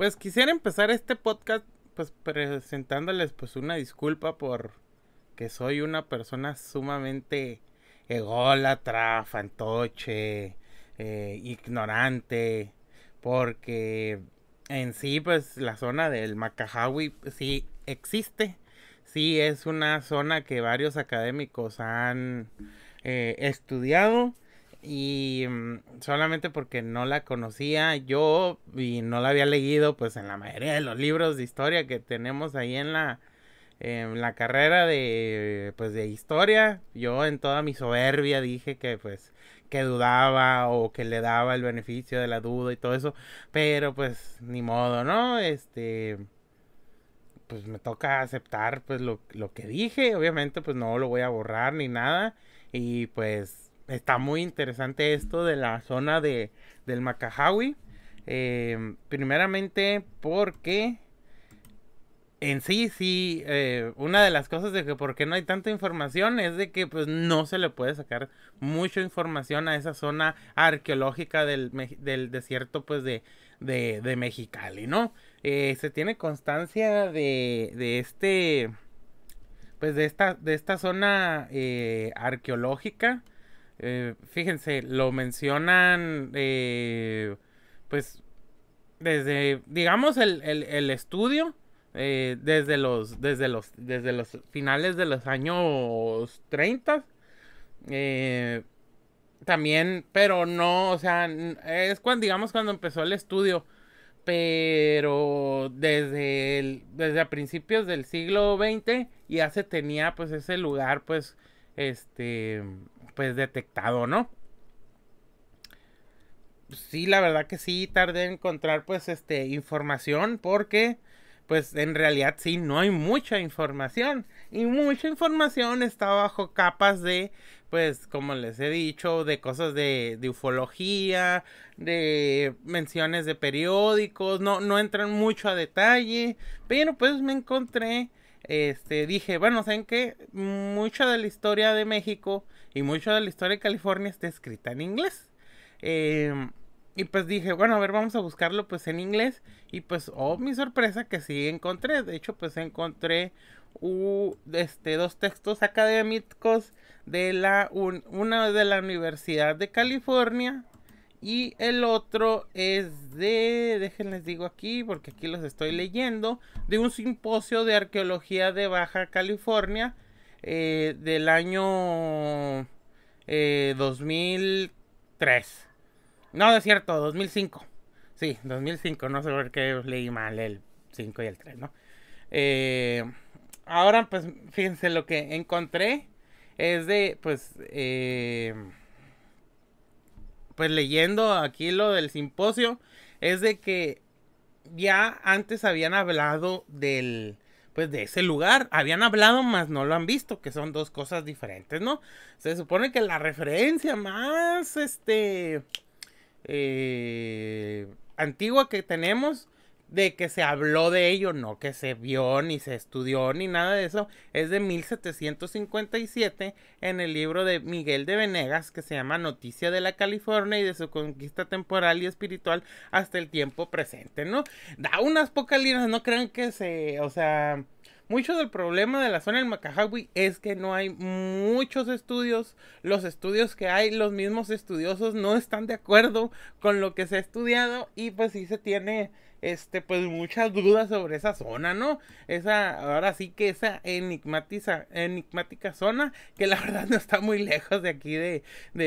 Pues quisiera empezar este podcast pues presentándoles pues una disculpa por que soy una persona sumamente ególatra, fantoche, eh, ignorante, porque en sí pues la zona del Macahawi pues, sí existe, sí es una zona que varios académicos han eh, estudiado y mm, solamente porque no la conocía yo y no la había leído pues en la mayoría de los libros de historia que tenemos ahí en la, en la carrera de pues de historia yo en toda mi soberbia dije que pues que dudaba o que le daba el beneficio de la duda y todo eso pero pues ni modo no este pues me toca aceptar pues lo que dije obviamente pues no lo voy a borrar ni nada y pues está muy interesante esto de la zona de, del Macahawi. Em, primeramente porque en sí, sí, eh, una de las cosas de que por no hay tanta información es de que pues no se le puede sacar mucha información a esa zona arqueológica del, desierto pues de, de, de Mexicali, ¿no? Eh, se tiene constancia de, de este, pues de esta, de esta zona eh, arqueológica eh, fíjense, lo mencionan, eh, pues, desde, digamos, el, estudio, eh, desde, los, desde, los, desde los finales de los años 30. también, pero no, o sea, es cuando, digamos, cuando empezó el estudio. Pero desde, desde a principios del siglo XX ya se tenía pues ese lugar pues este pues detectado, ¿no? Sí, la verdad que sí tardé en encontrar pues este información porque pues en realidad sí no hay mucha información y mucha información está bajo capas de pues como les he dicho de cosas de, de ufología de menciones de periódicos no no entran mucho a detalle pero pues me encontré este dije bueno saben que mucha de la historia de México y mucho de la historia de California está escrita en inglés. Em, y pues dije, bueno, a ver, vamos a buscarlo pues en inglés. Y pues, oh, mi sorpresa que sí encontré. De hecho, pues encontré uh, dos textos académicos de la, una de la Universidad de California y el otro es de, déjenles digo aquí, porque aquí los estoy leyendo, de un simposio de arqueología de Baja California eh, del año 2003. Eh, no, es cierto, 2005. Sí, 2005, no sé por qué leí mal el 5 y el 3, ¿no? Eh, ahora, pues, fíjense, lo que encontré es de, pues, pues leyendo aquí lo del simposio, es de que ya antes habían hablado del, pues, de ese lugar. Habían hablado, más no lo han visto, que son dos cosas diferentes, ¿no? Se supone que la referencia más, este, eh, antigua que tenemos de que se habló de ello, no que se vio ni se estudió ni nada de eso, es de 1757 en el libro de Miguel de Venegas que se llama Noticia de la California y de su conquista temporal y espiritual hasta el tiempo presente, ¿no? Da unas pocas líneas, no crean que se, o sea, mucho del problema de la zona del Macahawi es que no hay muchos estudios. Los estudios que hay, los mismos estudiosos no están de acuerdo con lo que se ha estudiado y pues sí se tiene este pues muchas dudas sobre esa zona, ¿no? Esa ahora sí que esa enigmática zona que la verdad no está muy lejos de aquí de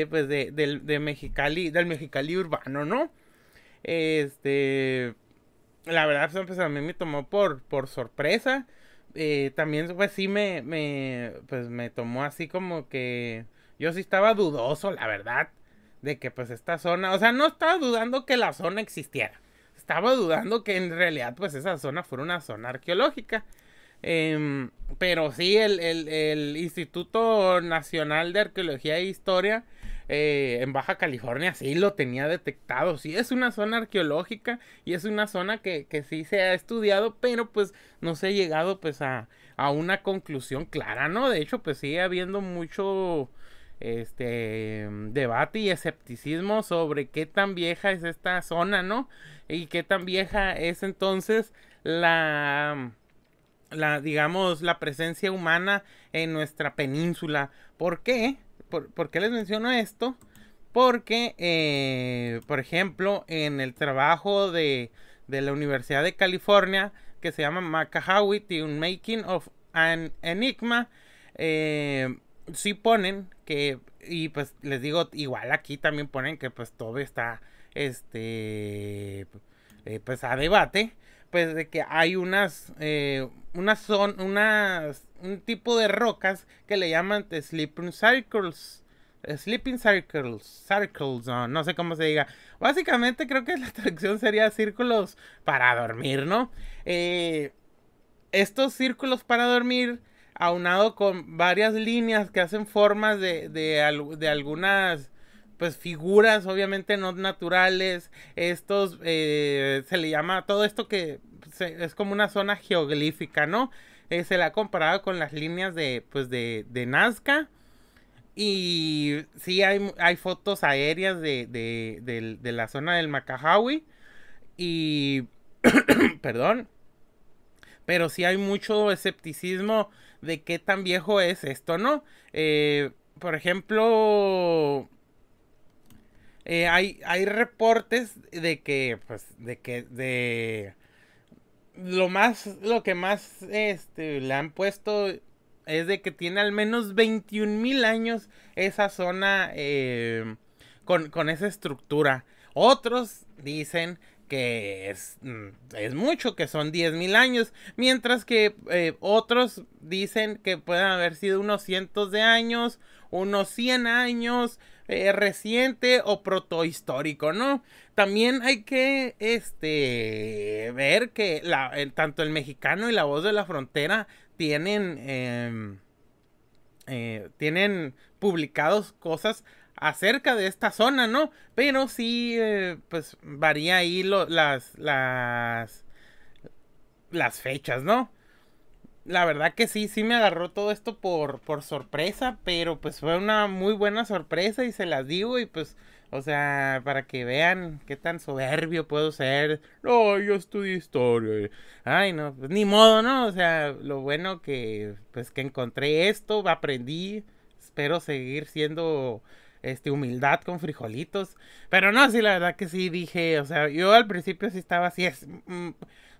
pues de, Mexicali, del Mexicali urbano, ¿no? Este la verdad pues a mí me tomó por por sorpresa eh, también pues sí me, pues me tomó así como que yo sí estaba dudoso, la verdad, de que pues esta zona, o sea, no estaba dudando que la zona existiera, estaba dudando que en realidad pues esa zona fuera una zona arqueológica. Em, pero sí, el Instituto Nacional de Arqueología e Historia eh, en Baja California sí lo tenía detectado, sí es una zona arqueológica y es una zona que, sí se ha estudiado, pero pues no se ha llegado pues a, una conclusión clara, ¿no? De hecho pues sigue habiendo mucho este debate y escepticismo sobre qué tan vieja es esta zona, ¿no? Y qué tan vieja es entonces la la digamos la presencia humana en nuestra península. ¿Por qué? por, qué les menciono esto? Porque, eh, por ejemplo, en el trabajo de, la Universidad de California, que se llama Macahawit y un Making of an Enigma, eh, sí ponen que, y pues les digo, igual aquí también ponen que pues todo está, este, eh, pues a debate, pues de que hay unas, eh, unas son, un tipo de rocas que le llaman sleeping circles. Eh, sleeping Circles, Circles, no, sé cómo se diga. Básicamente creo que la traducción sería círculos para dormir, ¿no? Eh, estos círculos para dormir, aunado con varias líneas que hacen formas de, de, de algunas pues, figuras obviamente no naturales, estos, eh, se le llama todo esto que es como una zona geoglífica, ¿no? Eh, se la ha comparado con las líneas de, pues de, de Nazca. Y sí, hay, hay fotos aéreas de, de, la zona del Macahawi. Y. perdón. Pero sí hay mucho escepticismo de qué tan viejo es esto, ¿no? Eh, por ejemplo, eh, hay, hay reportes de que, pues, de que, de lo más, lo que más, este, le han puesto es de que tiene al menos 21 mil años esa zona em, con, con, esa estructura. Otros dicen que es, mm, es mucho, que son 10 mil años, mientras que eh, otros dicen que pueden haber sido unos cientos de años unos 100 años eh, reciente o protohistórico, ¿no? También hay que este, ver que tanto el mexicano y la voz de la frontera tienen, em, eh, tienen publicados cosas acerca de esta zona, ¿no? Pero sí, eh, pues varía ahí las, las, las fechas, ¿no? la verdad que sí, sí me agarró todo esto por, por sorpresa, pero pues fue una muy buena sorpresa y se las digo y pues, o sea, para que vean qué tan soberbio puedo ser. No, yo estudié historia. Ay, no, pues ni modo, ¿no? O sea, lo bueno que, pues que encontré esto, aprendí, espero seguir siendo este, humildad con frijolitos. Pero no, sí, la verdad que sí dije, o sea, yo al principio sí estaba así, es, mm,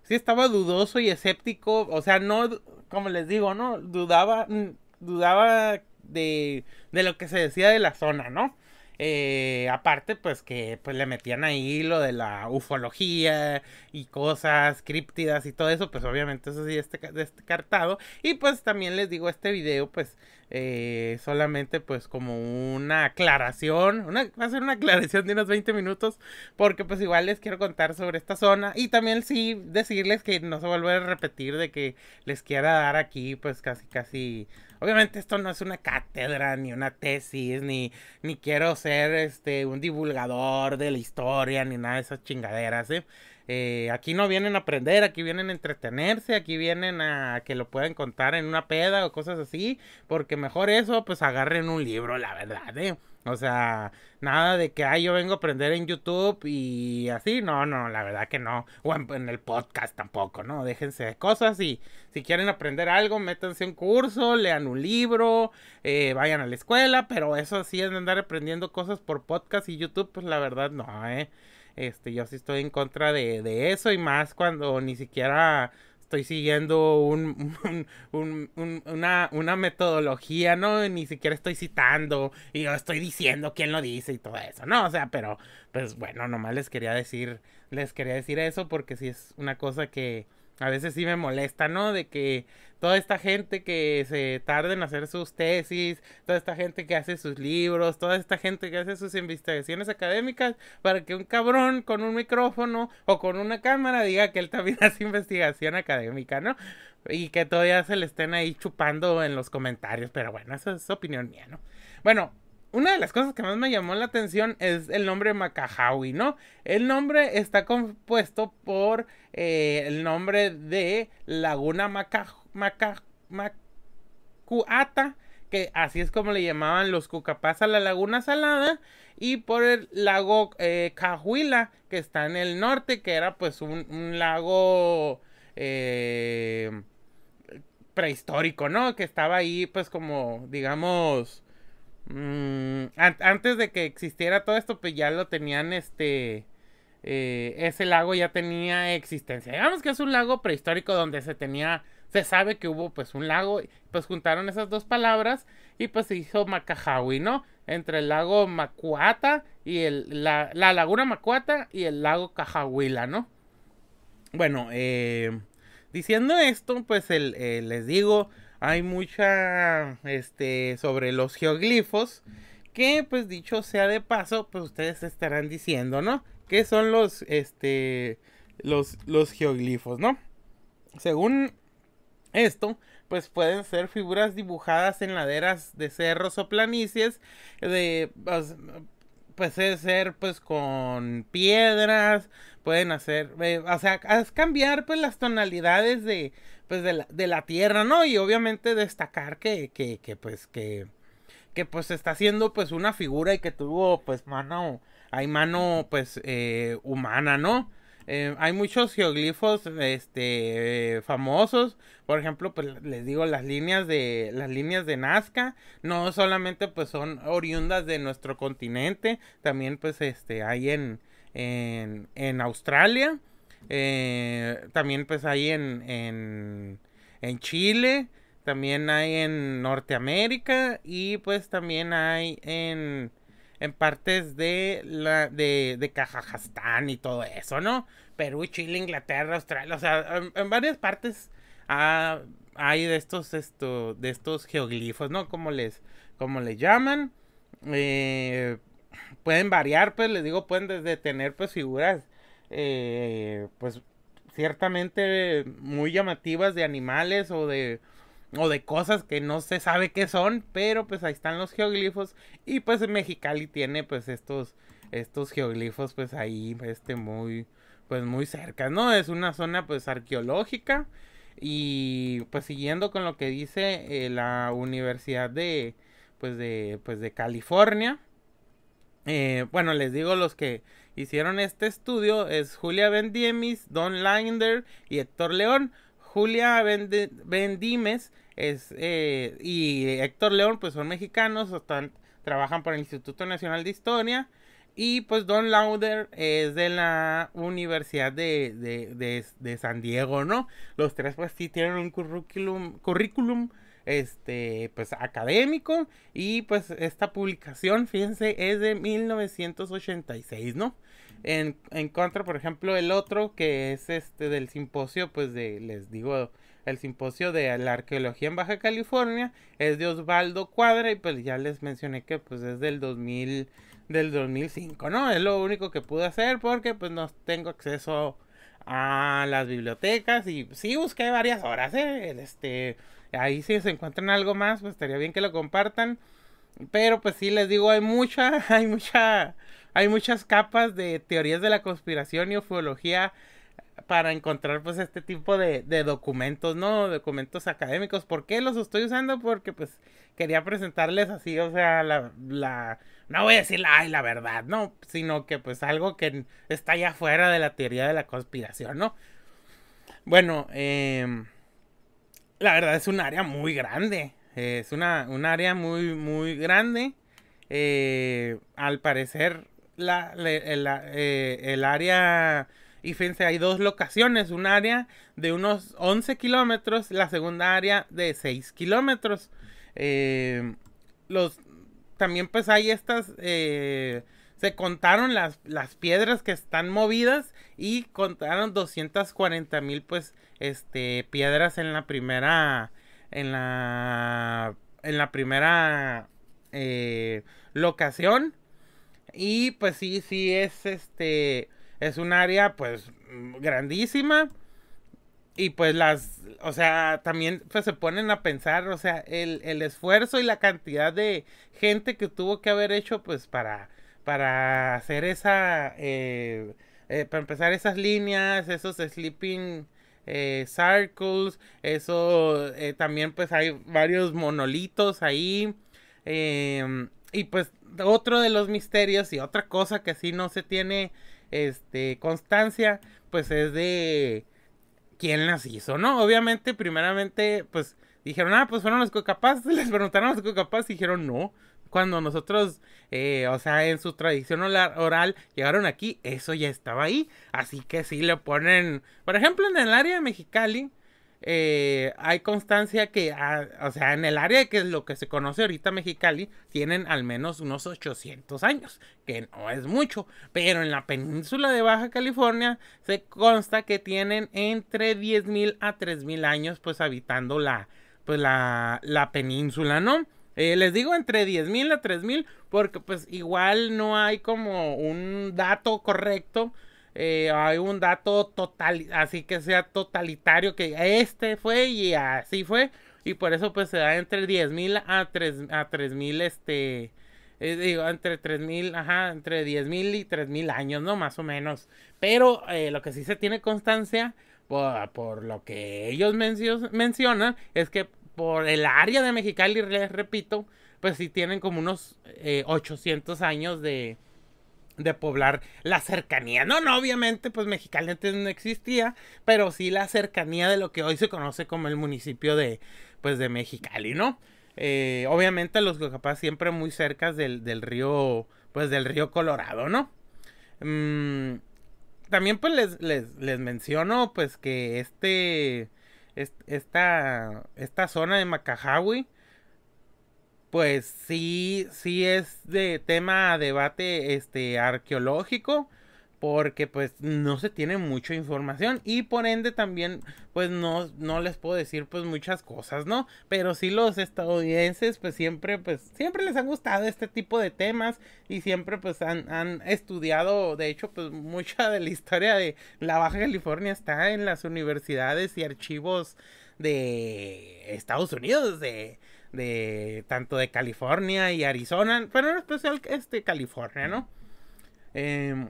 sí estaba dudoso y escéptico, o sea, no, como les digo, ¿no? Dudaba, mm, dudaba de, de lo que se decía de la zona, ¿no? Eh, aparte, pues que pues, le metían ahí lo de la ufología y cosas críptidas y todo eso, pues obviamente eso sí este, descartado. Este y pues también les digo, este video, pues eh, solamente pues como una aclaración, una, va a ser una aclaración de unos 20 minutos, porque pues igual les quiero contar sobre esta zona y también sí decirles que no se vuelve a repetir de que les quiera dar aquí pues casi casi Obviamente esto no es una cátedra, ni una tesis, ni, ni quiero ser este, un divulgador de la historia, ni nada de esas chingaderas. ¿eh? ¿eh? aquí no vienen a aprender, aquí vienen a entretenerse, aquí vienen a que lo puedan contar en una peda o cosas así, porque mejor eso, pues agarren un libro, la verdad. ¿eh? O sea, nada de que, ay, yo vengo a aprender en YouTube y así. No, no, la verdad que no. O en, el podcast tampoco, ¿no? Déjense cosas y si quieren aprender algo, métanse en un curso, lean un libro, eh, vayan a la escuela, pero eso sí es andar aprendiendo cosas por podcast y YouTube, pues la verdad no, ¿eh? Este, yo sí estoy en contra de, de eso y más cuando ni siquiera estoy siguiendo un, una, metodología, ¿no? Ni siquiera estoy citando y yo estoy diciendo quién lo dice y todo eso, ¿no? O sea, pero pues bueno, nomás les quería decir, les quería decir eso porque si es una cosa que, a veces sí me molesta, ¿no? De que toda esta gente que se tarde en hacer sus tesis, toda esta gente que hace sus libros, toda esta gente que hace sus investigaciones académicas, para que un cabrón con un micrófono o con una cámara diga que él también hace investigación académica, ¿no? Y que todavía se le estén ahí chupando en los comentarios, pero bueno, esa es opinión mía, ¿no? Bueno, una de las cosas que más me llamó la atención es el nombre Macahawi, ¿no? El nombre está compuesto por eh, el nombre de Laguna Maca, Macuata, que así es como le llamaban los cucapás a la Laguna Salada, y por el lago eh, Cahuila, que está en el norte, que era pues un, lago... Eh, prehistórico, ¿no? Que estaba ahí, pues como, digamos, Mm, antes de que existiera todo esto, pues ya lo tenían este... Eh, ese lago ya tenía existencia. Digamos que es un lago prehistórico donde se tenía, se sabe que hubo pues un lago, pues juntaron esas dos palabras y pues se hizo Macajawi, ¿no? Entre el lago Macuata y el, la, laguna Macuata y el lago Cajahuila, ¿no? Bueno, eh, diciendo esto, pues eh, les digo, hay mucha este sobre los geoglifos que pues dicho sea de paso pues ustedes estarán diciendo no qué son los este los los geoglifos no según esto pues pueden ser figuras dibujadas en laderas de cerros o planicies de pues, pues puede ser pues con piedras, pueden hacer, eh, o sea, cambiar pues las tonalidades de, pues de la, de la tierra, ¿no? Y obviamente destacar que, que, pues que, que pues está siendo pues una figura y que tuvo pues mano, hay mano pues eh, humana, ¿no? Eh, hay muchos geoglifos este famosos por ejemplo pues les digo las líneas de las líneas de Nazca no solamente pues son oriundas de nuestro continente también pues este hay en en, en Australia eh, también pues hay en, en, en, Chile, también hay en Norteamérica y pues también hay en, en partes de, la, de, de y todo eso, ¿no? Perú, Chile, Inglaterra, Australia, o sea, en, varias partes ah, hay de estos, esto, de estos geoglifos, ¿no? Como les, como les llaman. Eh, pueden variar, pues les digo, pueden desde tener pues figuras eh, pues ciertamente muy llamativas de animales o de o de cosas que no se sabe qué son, pero pues ahí están los geoglifos y pues en Mexicali tiene pues estos estos geoglifos pues ahí este muy pues muy cerca, ¿no? Es una zona pues arqueológica y pues siguiendo con lo que dice eh, la Universidad de pues de pues de California eh, bueno, les digo los que hicieron este estudio es Julia Bendiemis, Don Linder y Héctor León. Julia Ben es, eh, y Héctor León pues son mexicanos, están, trabajan para el Instituto Nacional de Historia. Y pues Don Lauder es de la Universidad de, de, San Diego, ¿no? Los tres pues sí tienen un currículum, currículum este, pues académico y pues esta publicación, fíjense, es de 1986, ¿no? En, contra, por ejemplo, el otro que es este del simposio, pues de, les digo, el simposio de la arqueología en Baja California, es de Osvaldo Cuadra y pues ya les mencioné que pues es del 2000, del 2005, ¿no? Es lo único que pude hacer porque pues no tengo acceso a las bibliotecas y sí busqué varias horas, ¿eh? Este, ahí si se encuentran algo más, pues estaría bien que lo compartan. Pero pues sí, les digo, hay mucha, hay mucha, hay muchas capas de teorías de la conspiración y ufología para encontrar pues este tipo de, documentos, ¿no? Documentos académicos. ¿Por qué los estoy usando? Porque pues quería presentarles así, o sea, la, la no voy a decir la, la verdad, ¿no? Sino que pues algo que está allá fuera de la teoría de la conspiración, ¿no? Bueno, em, la verdad es un área muy grande es una, un área muy, muy grande. Eh, al parecer, eh, el área... Y fíjense, hay dos locaciones, un área de unos 11 kilómetros, la segunda área de 6 kilómetros. Eh, los, también pues hay estas, se contaron las, las, piedras que están movidas y contaron 240 mil pues este, piedras en la primera, en la en la primera eh, locación. Y pues sí, sí es este. Es un área pues grandísima. Y pues las. O sea, también pues, se ponen a pensar. O sea, el, el, esfuerzo y la cantidad de gente que tuvo que haber hecho pues para. Para hacer esa. Eh, eh, para empezar esas líneas, esos sleeping eh, circles, eso eh, también pues hay varios monolitos ahí. Em, y pues otro de los misterios y otra cosa que así no se tiene este, constancia, pues es de quién las hizo, ¿no? Obviamente, primeramente, pues dijeron, ah, pues fueron los capaces les preguntaron a los que y dijeron no cuando nosotros, eh, o sea, en su tradición oral llegaron aquí, eso ya estaba ahí. Así que si le ponen, por ejemplo, en el área de Mexicali, eh, hay constancia que, ah, o sea, en el área que es lo que se conoce ahorita Mexicali, tienen al menos unos 800 años, que no es mucho, pero en la península de Baja California se consta que tienen entre 10.000 a 3.000 años, pues habitando pues la península, ¿no? Eh, les digo entre 10.000 a mil porque pues igual no hay como un dato correcto. Eh, hay un dato total, así que sea totalitario, que este fue y así fue. Y por eso pues se da entre 10.000 a 3.000, a mil este... Eh, digo, entre 3.000, ajá, entre 10.000 y mil años, ¿no? Más o menos. Pero lo que sí se tiene constancia por, lo que ellos mencionan es que por el área de Mexicali, les repito, pues sí tienen como unos 800 eh, años de, de poblar la cercanía. No, no, obviamente, pues Mexicali antes no existía, pero sí la cercanía de lo que hoy se conoce como el municipio de, pues, de Mexicali, ¿no? Eh, obviamente los capaz siempre muy cerca del, río, pues del río Colorado, ¿no? Mm, también pues les, les menciono pues que este esta, zona de Macajawi, pues sí, sí es de tema debate este, arqueológico porque pues no se tiene mucha información y por ende también pues no, no les puedo decir pues muchas cosas, ¿no? Pero sí los estadounidenses pues siempre pues siempre les han gustado este tipo de temas y siempre pues han, han estudiado de hecho pues mucha de la historia de la Baja California está en las universidades y archivos de Estados Unidos, de, de tanto de California y Arizona, pero en especial este California, ¿no? Eh,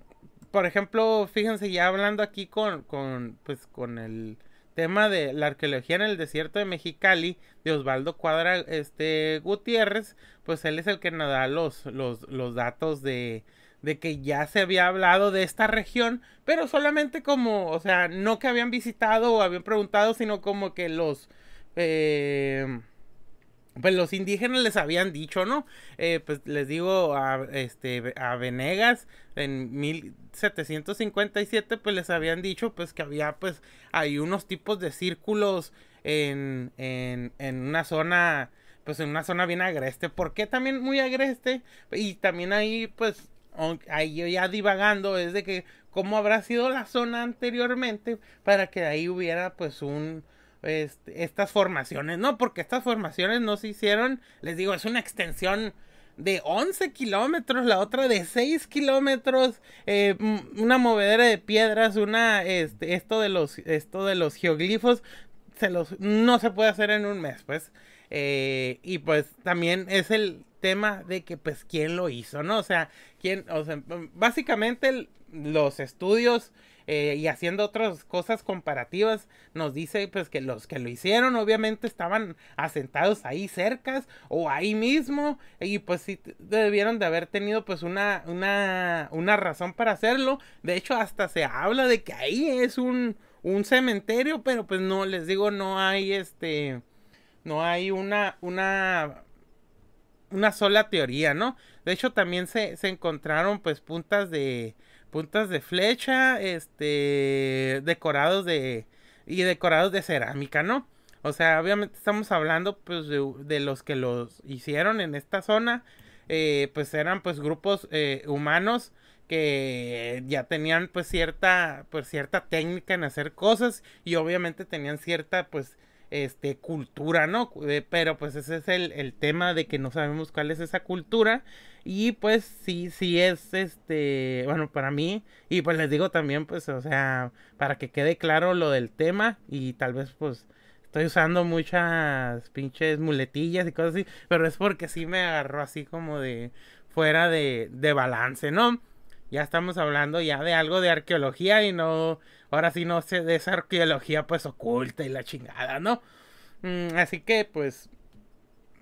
por ejemplo, fíjense, ya hablando aquí con, con, pues, con el tema de la arqueología en el desierto de Mexicali, de Osvaldo Cuadra este, Gutiérrez, pues él es el que nos da los, los, datos de, de que ya se había hablado de esta región, pero solamente como, o sea, no que habían visitado o habían preguntado, sino como que los... Eh, pues los indígenas les habían dicho, ¿no? Eh, pues les digo a, este, a Venegas en 1757, pues les habían dicho pues que había pues hay unos tipos de círculos en, en, en una zona, pues en una zona bien agreste, ¿por qué también muy agreste? Y también ahí pues, ahí yo ya divagando, es de que cómo habrá sido la zona anteriormente para que ahí hubiera pues un este, estas formaciones, ¿no? Porque estas formaciones no se hicieron, les digo, es una extensión de 11 kilómetros, la otra de 6 kilómetros, eh, una movedera de piedras, una, este, esto de los, esto de los geoglifos, se los, no se puede hacer en un mes, pues. Eh, y pues también es el tema de que, pues, quién lo hizo, ¿no? O sea, quién, o sea, básicamente los estudios eh, y haciendo otras cosas comparativas, nos dice pues que los que lo hicieron obviamente estaban asentados ahí cercas o ahí mismo y pues sí debieron de haber tenido pues una, una, una razón para hacerlo. De hecho hasta se habla de que ahí es un, un cementerio, pero pues no, les digo, no hay este, no hay una, una una sola teoría, ¿no? De hecho, también se, se encontraron pues puntas de, puntas de flecha, este, decorados de, y decorados de cerámica, ¿no? O sea, obviamente estamos hablando pues de, los que los hicieron en esta zona, eh, pues eran pues grupos eh, humanos que ya tenían pues cierta pues cierta técnica en hacer cosas y obviamente tenían cierta pues este, cultura, ¿no? Eh, pero pues ese es el, tema de que no sabemos cuál es esa cultura. Y pues sí, sí es, este, bueno, para mí, y pues les digo también, pues, o sea, para que quede claro lo del tema y tal vez pues estoy usando muchas pinches muletillas y cosas así, pero es porque sí me agarró así como de fuera de, de balance, ¿no? ya estamos hablando ya de algo de arqueología y no, ahora sí no sé de esa arqueología pues oculta y la chingada, ¿no? Mm, así que pues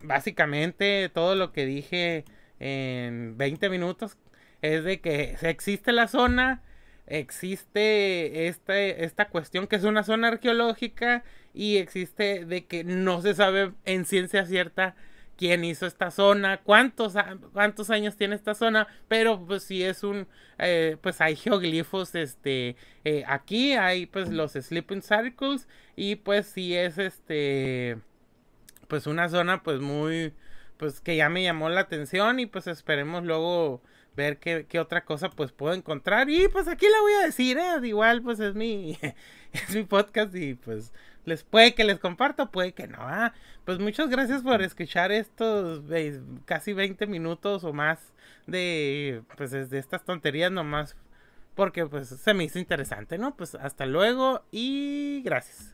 básicamente todo lo que dije en 20 minutos es de que existe la zona, existe esta, esta cuestión que es una zona arqueológica y existe de que no se sabe en ciencia cierta quién hizo esta zona, cuántos, cuántos años tiene esta zona, pero pues si es un, eh, pues hay geoglifos, este, eh, aquí hay pues los sleeping circles y pues si es este, pues una zona pues muy, pues que ya me llamó la atención y pues esperemos luego ver qué, qué, otra cosa pues puedo encontrar y pues aquí la voy a decir, ¿eh? igual pues es mi, es mi podcast y pues les puede que les comparto, puede que no. Ah. pues muchas gracias por escuchar estos eh, casi 20 minutos o más de pues de estas tonterías nomás porque pues se me hizo interesante, ¿no? Pues hasta luego y gracias.